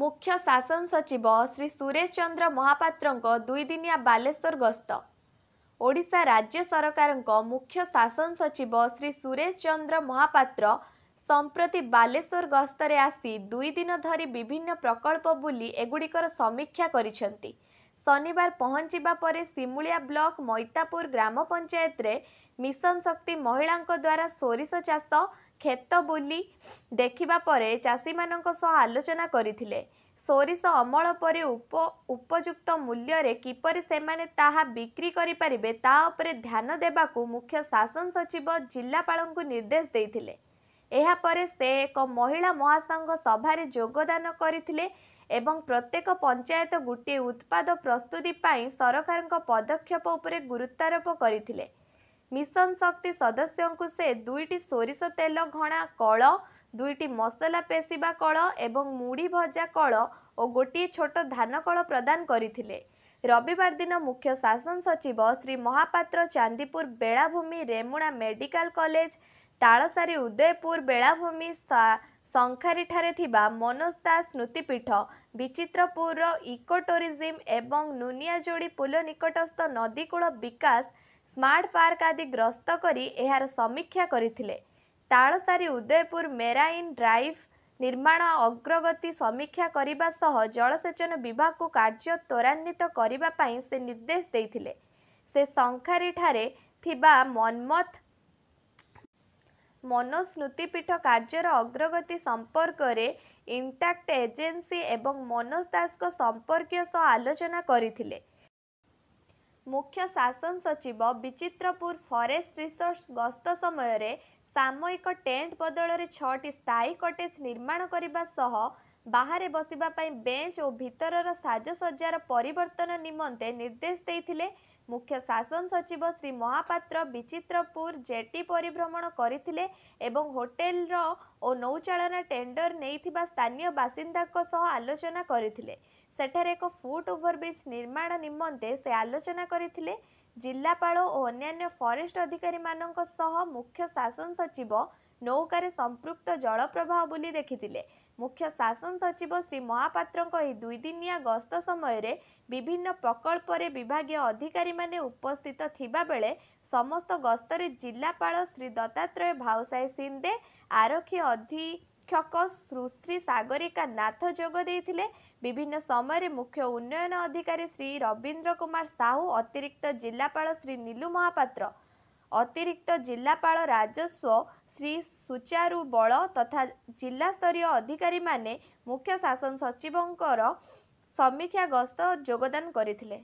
ମୁଖ୍ୟ ଶାସନ ସଚିବ ଶ୍ରୀ ସୁରେଶ ଚନ୍ଦ୍ର ମହାପାତ୍ରଙ୍କ ଦୁଇଦିନିଆ ବାଲେଶ୍ୱର ଗସ୍ତ ଓଡ଼ିଶା ରାଜ୍ୟ ସରକାରଙ୍କ ମୁଖ୍ୟ ଶାସନ ସଚିବ ଶ୍ରୀ ସୁରେଶ ଚନ୍ଦ୍ର ମହାପାତ୍ର ସମ୍ପ୍ରତି ବାଲେଶ୍ୱର ଗସ୍ତରେ ଆସି ଦୁଇ ଦିନ ଧରି ବିଭିନ୍ନ ପ୍ରକଳ୍ପ ବୁଲି ଏଗୁଡ଼ିକର ସମୀକ୍ଷା କରିଛନ୍ତି ଶନିବାର ପହଞ୍ଚିବା ପରେ ସିମୁଳିଆ ବ୍ଲକ ମଇତାପୁର ଗ୍ରାମ ପଞ୍ଚାୟତରେ ମିଶନ ଶକ୍ତି ମହିଳାଙ୍କ ଦ୍ୱାରା ସୋରିଷ ଚାଷ କ୍ଷେତ ବୁଲି ଦେଖିବା ପରେ ଚାଷୀମାନଙ୍କ ସହ ଆଲୋଚନା କରିଥିଲେ ସୋରିଷ ଅମଳ ପରେ ଉପ ଉପଯୁକ୍ତ ମୂଲ୍ୟରେ କିପରି ସେମାନେ ତାହା ବିକ୍ରି କରିପାରିବେ ତା ଉପରେ ଧ୍ୟାନ ଦେବାକୁ ମୁଖ୍ୟ ଶାସନ ସଚିବ ଜିଲ୍ଲାପାଳଙ୍କୁ ନିର୍ଦ୍ଦେଶ ଦେଇଥିଲେ ଏହାପରେ ସେ ଏକ ମହିଳା ମହାସଂଘ ସଭାରେ ଯୋଗଦାନ କରିଥିଲେ ଏବଂ ପ୍ରତ୍ୟେକ ପଞ୍ଚାୟତ ଗୋଟିଏ ଉତ୍ପାଦ ପ୍ରସ୍ତୁତି ପାଇଁ ସରକାରଙ୍କ ପଦକ୍ଷେପ ଉପରେ ଗୁରୁତ୍ୱାରୋପ କରିଥିଲେ ମିଶନ ଶକ୍ତି ସଦସ୍ୟଙ୍କୁ ସେ ଦୁଇଟି ସୋରିଷ ତେଲ ଘଣା କଳ ଦୁଇଟି ମସଲା ପେଷିବା କଳ ଏବଂ ମୁଢ଼ି ଭଜା କଳ ଓ ଗୋଟିଏ ଛୋଟ ଧାନ କଳ ପ୍ରଦାନ କରିଥିଲେ ରବିବାର ଦିନ ମୁଖ୍ୟ ଶାସନ ସଚିବ ଶ୍ରୀ ମହାପାତ୍ର ଚାନ୍ଦିପୁର ବେଳାଭୂମି ରେମୁଣା ମେଡିକାଲ କଲେଜ ତାଳସାରି ଉଦୟପୁର ବେଳାଭୂମି ଶଙ୍ଖାରୀଠାରେ ଥିବା ମନୋଜ ଦାସ ସ୍ମୃତିପୀଠ ବିଚିତ୍ରପୁରର ଇକୋଟୁରିଜିମ୍ ଏବଂ ନୁନିଆଯୋଡ଼ି ପୁଲ ନିକଟସ୍ଥ ନଦୀକୂଳ ବିକାଶ ସ୍ମାର୍ଟ ପାର୍କ ଆଦି ଗ୍ରସ୍ତ କରି ଏହାର ସମୀକ୍ଷା କରିଥିଲେ ତାଳସାରି ଉଦୟପୁର ମେରାଇନ୍ ଡ୍ରାଇଭ୍ ନିର୍ମାଣ ଅଗ୍ରଗତି ସମୀକ୍ଷା କରିବା ସହ ଜଳସେଚନ ବିଭାଗକୁ କାର୍ଯ୍ୟ ତ୍ୱରାନ୍ୱିତ କରିବା ପାଇଁ ସେ ନିର୍ଦ୍ଦେଶ ଦେଇଥିଲେ ସେ ଶଙ୍ଖାରିଠାରେ ଥିବା ମନ୍ମଥ ମନୋସ୍ମୃତିପୀଠ କାର୍ଯ୍ୟର ଅଗ୍ରଗତି ସମ୍ପର୍କରେ ଇଣ୍ଟାକ୍ଟ ଏଜେନ୍ସି ଏବଂ ମନୋଜ ଦାସଙ୍କ ସମ୍ପର୍କୀୟ ସହ ଆଲୋଚନା କରିଥିଲେ ମୁଖ୍ୟ ଶାସନ ସଚିବ ବିଚିତ୍ରପୁର ଫରେଷ୍ଟ ରିସର୍ଚ୍ଚ ଗସ୍ତ ସମୟରେ ସାମୟିକ ଟେଣ୍ଟ ବଦଳରେ ଛଅଟି ସ୍ଥାୟୀ କଟେଜ ନିର୍ମାଣ କରିବା ସହ ବାହାରେ ବସିବା ପାଇଁ ବେଞ୍ଚ ଓ ଭିତରର ସାଜସଜ୍ଜାର ପରିବର୍ତ୍ତନ ନିମନ୍ତେ ନିର୍ଦ୍ଦେଶ ଦେଇଥିଲେ ମୁଖ୍ୟ ଶାସନ ସଚିବ ଶ୍ରୀ ମହାପାତ୍ର ବିଚିତ୍ରପୁର ଜେଟି ପରିଭ୍ରମଣ କରିଥିଲେ ଏବଂ ହୋଟେଲର ଓ ନୌଚାଳନା ଟେଣ୍ଡର ନେଇଥିବା ସ୍ଥାନୀୟ ବାସିନ୍ଦାଙ୍କ ସହ ଆଲୋଚନା କରିଥିଲେ ସେଠାରେ ଏକ ଫୁଟ୍ ଓଭରବ୍ରିଜ୍ ନିର୍ମାଣ ନିମନ୍ତେ ସେ ଆଲୋଚନା କରିଥିଲେ ଜିଲ୍ଲାପାଳ ଓ ଅନ୍ୟାନ୍ୟ ଫରେଷ୍ଟ ଅଧିକାରୀମାନଙ୍କ ସହ ମୁଖ୍ୟ ଶାସନ ସଚିବ ନୌକାରେ ସମ୍ପୃକ୍ତ ଜଳପ୍ରବାହ ବୁଲି ଦେଖିଥିଲେ ମୁଖ୍ୟ ଶାସନ ସଚିବ ଶ୍ରୀ ମହାପାତ୍ରଙ୍କ ଏହି ଦୁଇଦିନିଆ ଗସ୍ତ ସମୟରେ ବିଭିନ୍ନ ପ୍ରକଳ୍ପରେ ବିଭାଗୀୟ ଅଧିକାରୀମାନେ ଉପସ୍ଥିତ ଥିବାବେଳେ ସମସ୍ତ ଗସ୍ତରେ ଜିଲ୍ଲାପାଳ ଶ୍ରୀ ଦତ୍ତାତ୍ରେୟ ଭାଉସାଏ ସିନ୍ଦେ ଆରକ୍ଷୀ ଅଧି ଶିକ୍ଷକ ସୁଶ୍ରୀ ସାଗରିକା ନାଥ ଯୋଗ ଦେଇଥିଲେ ବିଭିନ୍ନ ସମୟରେ ମୁଖ୍ୟ ଉନ୍ନୟନ ଅଧିକାରୀ ଶ୍ରୀ ରବୀନ୍ଦ୍ର କୁମାର ସାହୁ ଅତିରିକ୍ତ ଜିଲ୍ଲାପାଳ ଶ୍ରୀ ନୀଲୁ ମହାପାତ୍ର ଅତିରିକ୍ତ ଜିଲ୍ଲାପାଳ ରାଜସ୍ୱ ଶ୍ରୀ ସୁଚାରୁ ବଳ ତଥା ଜିଲ୍ଲାସ୍ତରୀୟ ଅଧିକାରୀମାନେ ମୁଖ୍ୟ ଶାସନ ସଚିବଙ୍କର ସମୀକ୍ଷା ଗସ୍ତ ଯୋଗଦାନ କରିଥିଲେ